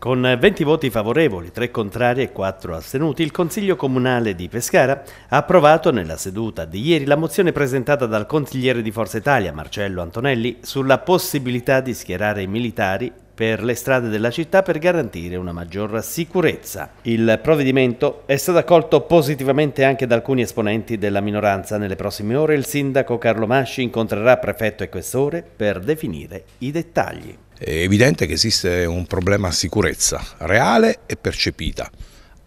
Con 20 voti favorevoli, 3 contrari e 4 astenuti, il Consiglio Comunale di Pescara ha approvato nella seduta di ieri la mozione presentata dal consigliere di Forza Italia Marcello Antonelli sulla possibilità di schierare i militari per le strade della città per garantire una maggior sicurezza. Il provvedimento è stato accolto positivamente anche da alcuni esponenti della minoranza. Nelle prossime ore il sindaco Carlo Masci incontrerà prefetto e questore per definire i dettagli. È evidente che esiste un problema sicurezza reale e percepita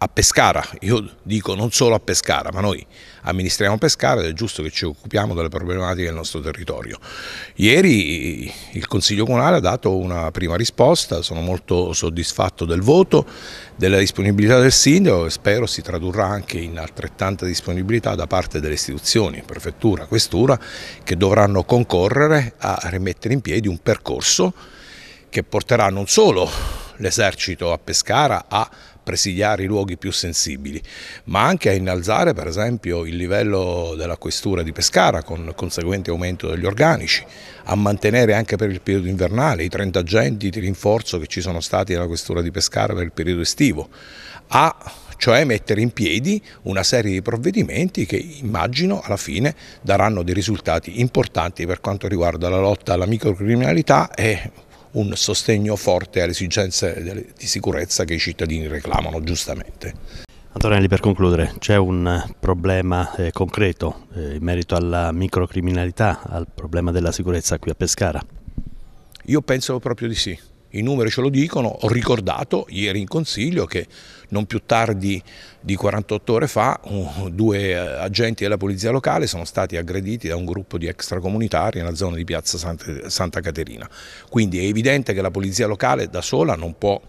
a Pescara, io dico non solo a Pescara, ma noi amministriamo Pescara ed è giusto che ci occupiamo delle problematiche del nostro territorio. Ieri il Consiglio Comunale ha dato una prima risposta, sono molto soddisfatto del voto, della disponibilità del Sindaco e spero si tradurrà anche in altrettanta disponibilità da parte delle istituzioni, prefettura, questura, che dovranno concorrere a rimettere in piedi un percorso che porterà non solo l'esercito a Pescara a presidiare i luoghi più sensibili, ma anche a innalzare per esempio il livello della questura di Pescara con conseguente aumento degli organici, a mantenere anche per il periodo invernale i 30 agenti di rinforzo che ci sono stati nella questura di Pescara per il periodo estivo, a cioè mettere in piedi una serie di provvedimenti che immagino alla fine daranno dei risultati importanti per quanto riguarda la lotta alla microcriminalità e un sostegno forte alle esigenze di sicurezza che i cittadini reclamano giustamente. Antonelli, per concludere, c'è un problema eh, concreto eh, in merito alla microcriminalità, al problema della sicurezza qui a Pescara? Io penso proprio di sì i numeri ce lo dicono, ho ricordato ieri in consiglio che non più tardi di 48 ore fa due agenti della polizia locale sono stati aggrediti da un gruppo di extracomunitari nella zona di piazza Santa Caterina. Quindi è evidente che la polizia locale da sola non può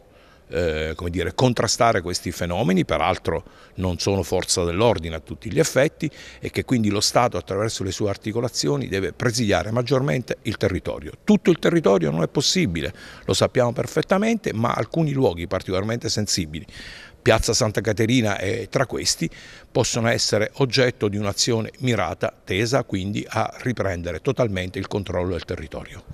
eh, dire, contrastare questi fenomeni, peraltro non sono forza dell'ordine a tutti gli effetti e che quindi lo Stato attraverso le sue articolazioni deve presidiare maggiormente il territorio. Tutto il territorio non è possibile, lo sappiamo perfettamente, ma alcuni luoghi particolarmente sensibili Piazza Santa Caterina e tra questi possono essere oggetto di un'azione mirata tesa quindi a riprendere totalmente il controllo del territorio.